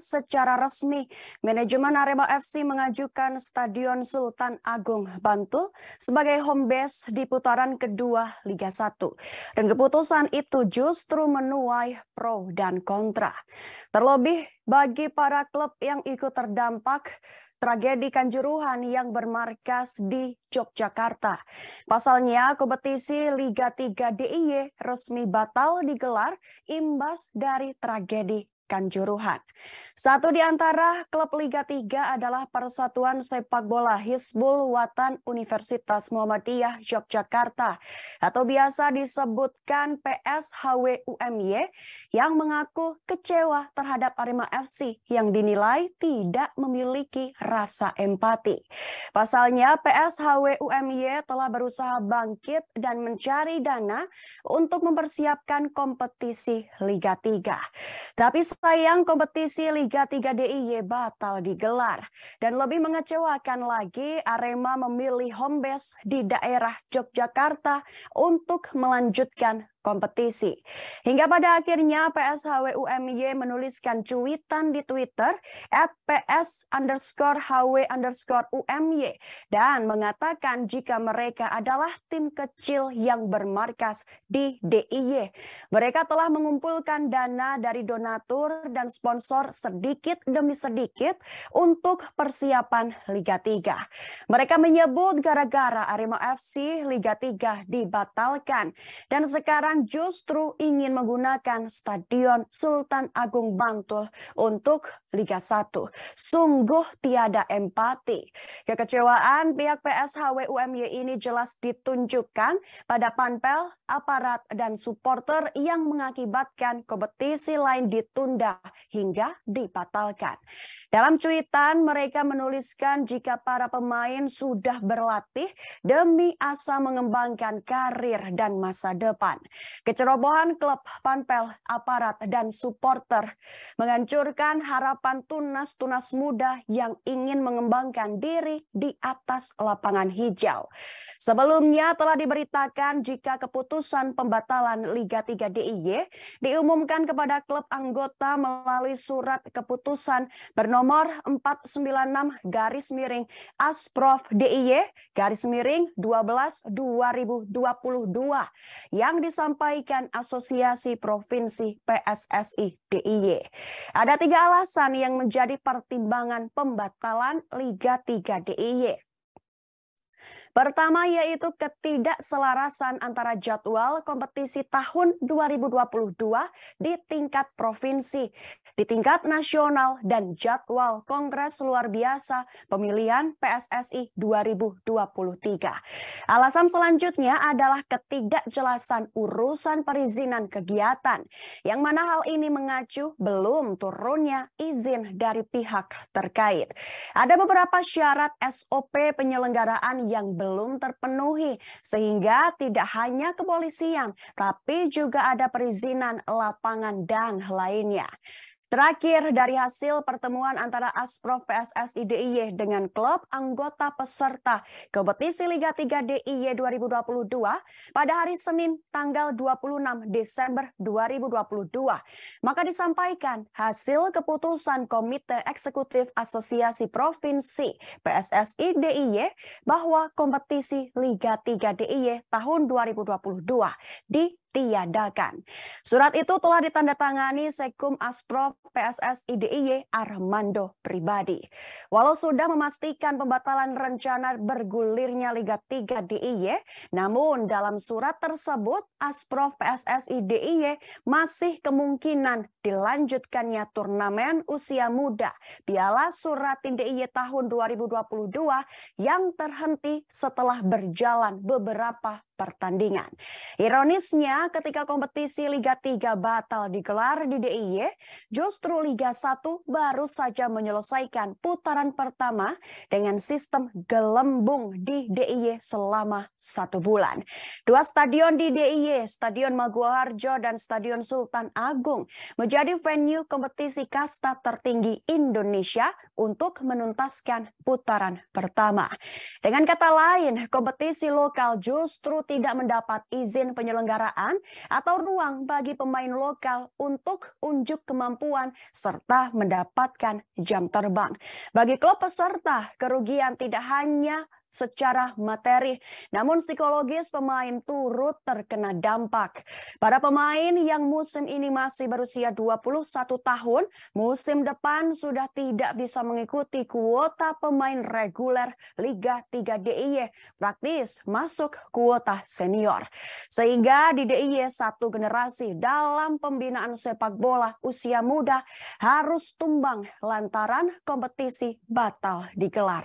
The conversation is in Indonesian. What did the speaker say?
Secara resmi, manajemen Arema FC mengajukan Stadion Sultan Agung Bantul sebagai home base di putaran kedua Liga 1. Dan keputusan itu justru menuai pro dan kontra. Terlebih bagi para klub yang ikut terdampak tragedi Kanjuruhan yang bermarkas di Yogyakarta. Pasalnya, kompetisi Liga 3 DIY resmi batal digelar imbas dari tragedi Kanjuruhan. Satu di antara klub Liga 3 adalah Persatuan Sepak Bola Hizbul Watan Universitas Muhammadiyah Yogyakarta atau biasa disebutkan PSHWUMY yang mengaku kecewa terhadap Arema FC yang dinilai tidak memiliki rasa empati. Pasalnya PSHWUMY telah berusaha bangkit dan mencari dana untuk mempersiapkan kompetisi Liga 3. Tapi Sayang kompetisi Liga 3 DIY batal digelar. Dan lebih mengecewakan lagi Arema memilih home base di daerah Yogyakarta untuk melanjutkan kompetisi. Hingga pada akhirnya PSHW UMY menuliskan cuitan di Twitter at PS underscore HW underscore UMY dan mengatakan jika mereka adalah tim kecil yang bermarkas di DIY. Mereka telah mengumpulkan dana dari donatur dan sponsor sedikit demi sedikit untuk persiapan Liga 3. Mereka menyebut gara-gara Arema FC Liga 3 dibatalkan dan sekarang Semarang justru ingin menggunakan Stadion Sultan Agung Bantul untuk Liga 1. Sungguh tiada empati. Kekecewaan pihak PSHW UMY ini jelas ditunjukkan pada panpel, aparat, dan supporter yang mengakibatkan kompetisi lain ditunda hingga dipatalkan Dalam cuitan, mereka menuliskan jika para pemain sudah berlatih demi asa mengembangkan karir dan masa depan. Kecerobohan klub, panpel, aparat, dan supporter menghancurkan harapan tunas-tunas muda yang ingin mengembangkan diri di atas lapangan hijau. Sebelumnya telah diberitakan jika keputusan pembatalan Liga 3 DIY diumumkan kepada klub anggota melalui surat keputusan bernomor 496 garis miring Asprov DIY garis miring 12 2022 yang disampaikan disampaikan Asosiasi Provinsi PSSI DIY. Ada tiga alasan yang menjadi pertimbangan pembatalan Liga 3 DIY. Pertama yaitu ketidakselarasan antara jadwal kompetisi tahun 2022 di tingkat provinsi, di tingkat nasional dan jadwal Kongres Luar Biasa Pemilihan PSSI 2023. Alasan selanjutnya adalah ketidakjelasan urusan perizinan kegiatan, yang mana hal ini mengacu belum turunnya izin dari pihak terkait. Ada beberapa syarat SOP penyelenggaraan yang belum terpenuhi sehingga tidak hanya kepolisian tapi juga ada perizinan lapangan dan lainnya. Terakhir dari hasil pertemuan antara Asprov PSSI DIY dengan klub anggota peserta kompetisi Liga 3 DIY 2022 pada hari Senin tanggal 26 Desember 2022. Maka disampaikan hasil keputusan Komite Eksekutif Asosiasi Provinsi PSSI DIY bahwa kompetisi Liga 3 DIY tahun 2022 di ditiadakan. Surat itu telah ditandatangani Sekum Asprov PSS IDIY Armando Pribadi. Walau sudah memastikan pembatalan rencana bergulirnya Liga 3 DIY, namun dalam surat tersebut Asprov PSS IDIY masih kemungkinan dilanjutkannya turnamen usia muda Piala surat DIY tahun 2022 yang terhenti setelah berjalan beberapa pertandingan. Ironisnya, ketika kompetisi Liga 3 batal digelar di DIY, justru Liga 1 baru saja menyelesaikan putaran pertama dengan sistem gelembung di DIY selama satu bulan. Dua stadion di DIY, Stadion Maguaharjo dan Stadion Sultan Agung, menjadi venue kompetisi kasta tertinggi Indonesia untuk menuntaskan putaran pertama. Dengan kata lain, kompetisi lokal justru tidak mendapat izin penyelenggaraan atau ruang bagi pemain lokal untuk unjuk kemampuan serta mendapatkan jam terbang. Bagi klub peserta, kerugian tidak hanya secara materi. Namun psikologis pemain turut terkena dampak. Para pemain yang musim ini masih berusia 21 tahun, musim depan sudah tidak bisa mengikuti kuota pemain reguler Liga 3 DIY, praktis masuk kuota senior. Sehingga di DIY satu generasi dalam pembinaan sepak bola usia muda harus tumbang lantaran kompetisi batal digelar.